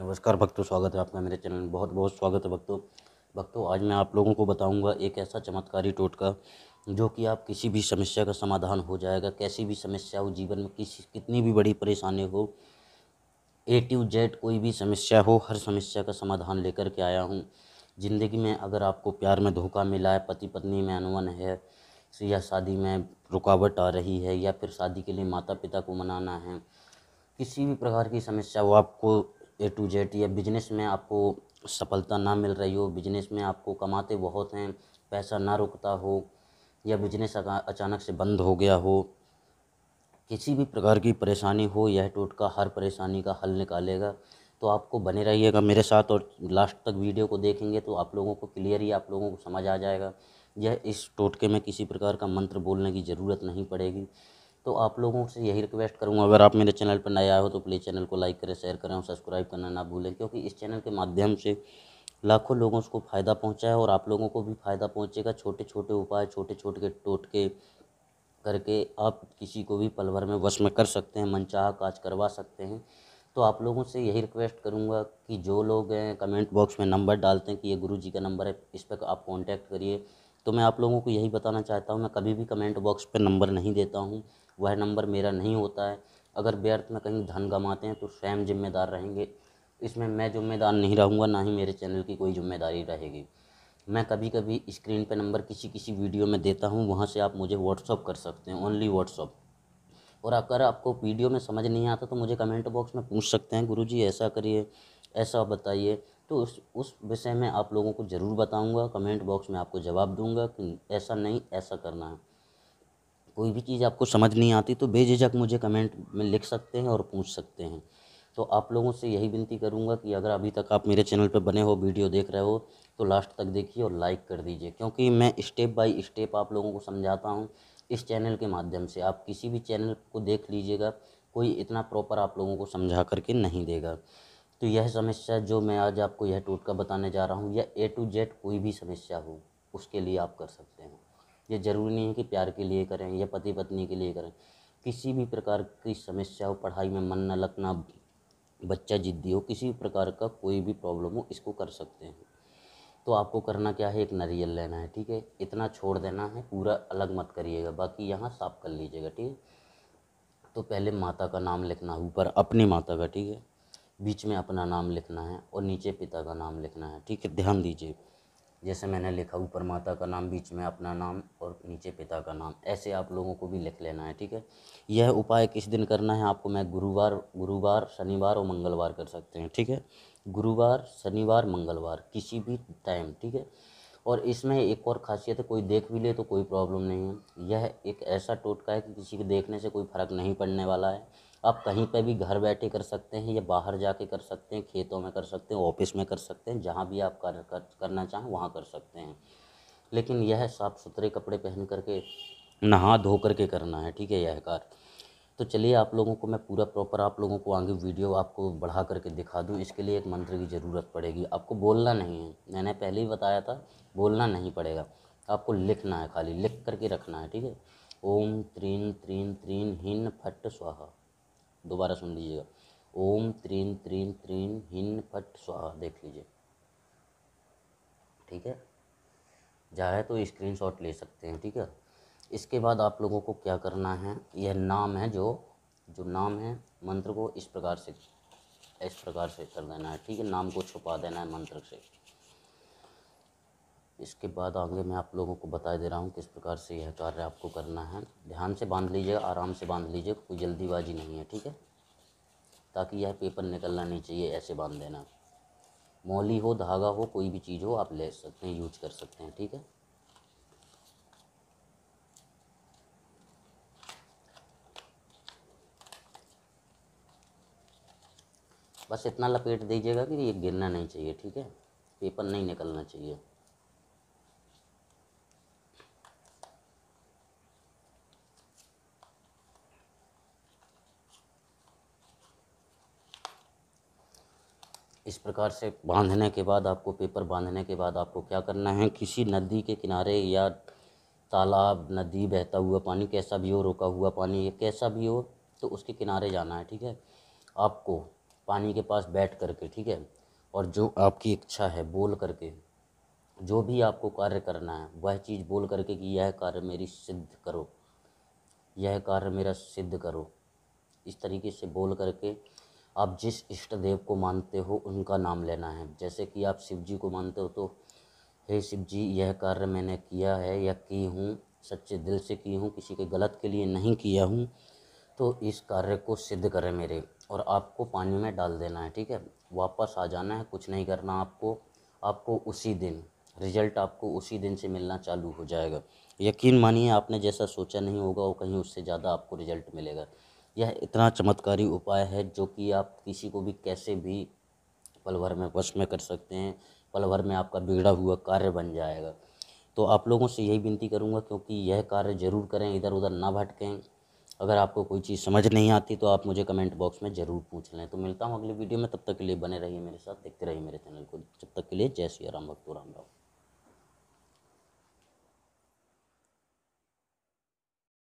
नमस्कार भक्तों स्वागत है आपका मेरे चैनल में बहुत बहुत स्वागत है भक्तों भक्तों आज मैं आप लोगों को बताऊंगा एक ऐसा चमत्कारी टोटका जो कि आप किसी भी समस्या का समाधान हो जाएगा कैसी भी समस्या हो जीवन में किसी कितनी भी बड़ी परेशानी हो ए टू जेड कोई भी समस्या हो हर समस्या का समाधान लेकर के आया हूँ ज़िंदगी में अगर आपको प्यार में धोखा मिला है पति पत्नी में अनवन है या शादी में रुकावट आ रही है या फिर शादी के लिए माता पिता को मनाना है किसी भी प्रकार की समस्या हो आपको ए टू जेड या बिजनेस में आपको सफलता ना मिल रही हो बिजनेस में आपको कमाते बहुत हैं पैसा ना रुकता हो या बिजनेस अचानक से बंद हो गया हो किसी भी प्रकार की परेशानी हो यह टोटका हर परेशानी का हल निकालेगा तो आपको बने रहिएगा मेरे साथ और लास्ट तक वीडियो को देखेंगे तो आप लोगों को क्लियर ही आप लोगों को समझ आ जाएगा यह इस टोटके में किसी प्रकार का मंत्र बोलने की ज़रूरत नहीं पड़ेगी तो आप लोगों से यही रिक्वेस्ट करूँगा अगर आप मेरे चैनल पर नए आए हो तो प्लीज़ चैनल को लाइक करें शेयर करें और सब्सक्राइब करना ना भूलें क्योंकि इस चैनल के माध्यम से लाखों लोगों को फ़ायदा पहुँचा है और आप लोगों को भी फ़ायदा पहुँचेगा छोटे छोटे उपाय छोटे छोटे टोटके करके आप किसी को भी पलवर में वश में कर सकते हैं मनचाह काज करवा सकते हैं तो आप लोगों से यही रिक्वेस्ट करूँगा कि जो लोग हैं कमेंट बॉक्स में नंबर डालते हैं कि ये गुरु जी का नंबर है इस पर आप कॉन्टैक्ट करिए तो मैं आप लोगों को यही बताना चाहता हूँ मैं कभी भी कमेंट बॉक्स पर नंबर नहीं देता हूँ वह नंबर मेरा नहीं होता है अगर व्यर्थ में कहीं धन गंवाते हैं तो स्वयं जिम्मेदार रहेंगे इसमें मैं जिम्मेदार नहीं रहूँगा ना ही मेरे चैनल की कोई जिम्मेदारी रहेगी मैं कभी कभी स्क्रीन पर नंबर किसी किसी वीडियो में देता हूँ वहाँ से आप मुझे व्हाट्सअप कर सकते हैं ओनली व्हाट्सअप और अगर आपको वीडियो में समझ नहीं आता तो मुझे कमेंट बॉक्स में पूछ सकते हैं गुरु जी ऐसा करिए ऐसा बताइए तो उस उस विषय में आप लोगों को ज़रूर बताऊँगा कमेंट बॉक्स में आपको जवाब दूँगा कि ऐसा नहीं ऐसा करना है कोई भी चीज़ आपको समझ नहीं आती तो बेझिझक मुझे कमेंट में लिख सकते हैं और पूछ सकते हैं तो आप लोगों से यही विनती करूँगा कि अगर अभी तक आप मेरे चैनल पर बने हो वीडियो देख रहे हो तो लास्ट तक देखिए और लाइक कर दीजिए क्योंकि मैं स्टेप बाय स्टेप आप लोगों को समझाता हूँ इस चैनल के माध्यम से आप किसी भी चैनल को देख लीजिएगा कोई इतना प्रॉपर आप लोगों को समझा करके नहीं देगा तो यह समस्या जो मैं आज आपको यह टूटका बताने जा रहा हूँ या ए टू जेड कोई भी समस्या हो उसके लिए आप कर सकते हैं ये ज़रूरी नहीं है कि प्यार के लिए करें या पति पत्नी के लिए करें किसी भी प्रकार की समस्या हो पढ़ाई में मन न लगना बच्चा जिद्दी हो किसी भी प्रकार का कोई भी प्रॉब्लम हो इसको कर सकते हैं तो आपको करना क्या है एक नारियल लेना है ठीक है इतना छोड़ देना है पूरा अलग मत करिएगा बाकी यहाँ साफ कर लीजिएगा ठीक है तो पहले माता का नाम लिखना है ऊपर अपनी माता का ठीक है बीच में अपना नाम लिखना है और नीचे पिता का नाम लिखना है ठीक है ध्यान दीजिए जैसे मैंने लिखा ऊपर माता का नाम बीच में अपना नाम और नीचे पिता का नाम ऐसे आप लोगों को भी लिख लेना है ठीक है यह उपाय किस दिन करना है आपको मैं गुरुवार गुरुवार शनिवार और मंगलवार कर सकते हैं ठीक है गुरुवार शनिवार मंगलवार किसी भी टाइम ठीक है और इसमें एक और खासियत है कोई देख भी ले तो कोई प्रॉब्लम नहीं है यह एक ऐसा टोटका है कि किसी के देखने से कोई फ़र्क नहीं पड़ने वाला है आप कहीं पे भी घर बैठे कर सकते हैं या बाहर जाके कर सकते हैं खेतों में कर सकते हैं ऑफिस में कर सकते हैं जहाँ भी आप कर, कर करना चाहें वहाँ कर सकते हैं लेकिन यह साफ़ सुथरे कपड़े पहन करके नहा धो करके करना है ठीक है यह कार तो चलिए आप लोगों को मैं पूरा प्रॉपर आप लोगों को आगे वीडियो आपको बढ़ा करके दिखा दूं इसके लिए एक मंत्र की ज़रूरत पड़ेगी आपको बोलना नहीं है मैंने पहले ही बताया था बोलना नहीं पड़ेगा आपको लिखना है खाली लिख करके रखना है ठीक है ओम त्रीन त्रीन त्रीन हिन फट स्वाहा दोबारा सुन लीजिएगा ओम त्रीन त्रीन त्रीन हिन फट स्वाहा देख लीजिए ठीक है जाए तो स्क्रीनशॉट ले सकते हैं ठीक है इसके बाद आप लोगों को क्या करना है यह नाम है जो जो नाम है मंत्र को इस प्रकार से इस प्रकार से कर देना है ठीक है नाम को छुपा देना है मंत्र से इसके बाद आगे मैं आप लोगों को बता दे रहा हूँ किस प्रकार से यह कार्य आपको करना है ध्यान से बांध लीजिएगा आराम से बांध लीजिएगा कोई जल्दीबाजी नहीं है ठीक है ताकि यह पेपर निकलना नहीं चाहिए ऐसे बांध देना मौली हो धागा हो कोई भी चीज़ हो आप ले सकते हैं यूज कर सकते हैं ठीक है बस इतना लपेट दीजिएगा कि ये गिरना नहीं चाहिए ठीक है पेपर नहीं निकलना चाहिए इस प्रकार से बांधने के बाद आपको पेपर बांधने के बाद आपको क्या करना है किसी नदी के किनारे या तालाब नदी बहता हुआ पानी कैसा भी हो रोका हुआ पानी या कैसा भी हो तो उसके किनारे जाना है ठीक है आपको पानी के पास बैठ करके ठीक है और जो आपकी इच्छा है बोल करके जो भी आपको कार्य करना है वह चीज़ बोल करके कि यह कार्य मेरी सिद्ध करो यह कार्य मेरा सिद्ध करो इस तरीके से बोल करके आप जिस इष्ट देव को मानते हो उनका नाम लेना है जैसे कि आप शिव जी को मानते हो तो हे शिव जी यह कार्य मैंने किया है या की हूँ सच्चे दिल से की हूँ किसी के गलत के लिए नहीं किया हूँ तो इस कार्य को सिद्ध करें मेरे और आपको पानी में डाल देना है ठीक है वापस आ जाना है कुछ नहीं करना आपको आपको उसी दिन रिजल्ट आपको उसी दिन से मिलना चालू हो जाएगा यकीन मानिए आपने जैसा सोचा नहीं होगा वो कहीं उससे ज़्यादा आपको रिजल्ट मिलेगा यह इतना चमत्कारी उपाय है जो कि आप किसी को भी कैसे भी पल भर में वश में कर सकते हैं पल भर में आपका बिगड़ा हुआ कार्य बन जाएगा तो आप लोगों से यही विनती करूँगा क्योंकि यह कार्य ज़रूर करें इधर उधर ना भटकें अगर आपको कोई चीज़ समझ नहीं आती तो आप मुझे कमेंट बॉक्स में ज़रूर पूछ लें तो मिलता हूँ अगली वीडियो में तब तक के लिए बने रहिए मेरे साथ देखते रहिए मेरे चैनल को जब तक के लिए जय श्री राम भक्तो राम राम